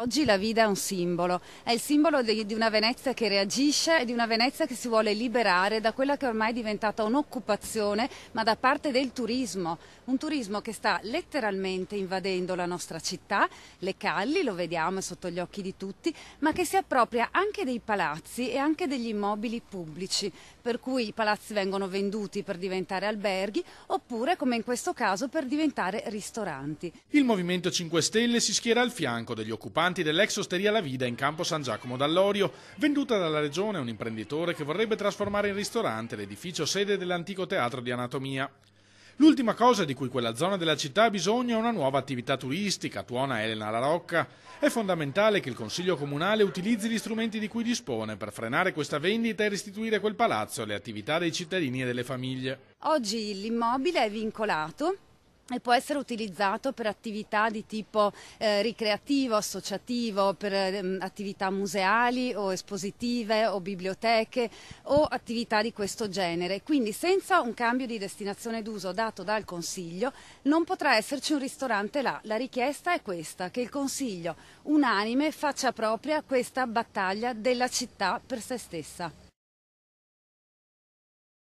Oggi la vita è un simbolo, è il simbolo di, di, una Venezia che reagisce e di una Venezia che si vuole liberare da quella che ormai è diventata un'occupazione, ma da parte del turismo, un turismo che sta letteralmente invadendo la nostra città, le calli, lo vediamo è sotto gli occhi di tutti, ma che si appropria anche dei palazzi e anche degli immobili pubblici, per cui i palazzi vengono venduti per diventare alberghi oppure, come in questo caso, per diventare ristoranti. Il Movimento 5 Stelle si schiera al fianco degli occupanti ristoranti dell'ex osteria La Vida in campo San Giacomo d'Allorio, venduta dalla regione a un imprenditore che vorrebbe trasformare in ristorante l'edificio sede dell'antico teatro di anatomia. L'ultima cosa di cui quella zona della città ha bisogno è una nuova attività turistica, tuona Elena La Rocca. È fondamentale che il Consiglio Comunale utilizzi gli strumenti di cui dispone per frenare questa vendita e restituire quel palazzo alle attività dei cittadini e delle famiglie. Oggi l'immobile è vincolato e può essere utilizzato per attività di tipo eh, ricreativo, associativo, per eh, attività museali o espositive o biblioteche o attività di questo genere. Quindi senza un cambio di destinazione d'uso dato dal Consiglio non potrà esserci un ristorante là. La richiesta è questa, che il Consiglio unanime faccia propria questa battaglia della città per se stessa.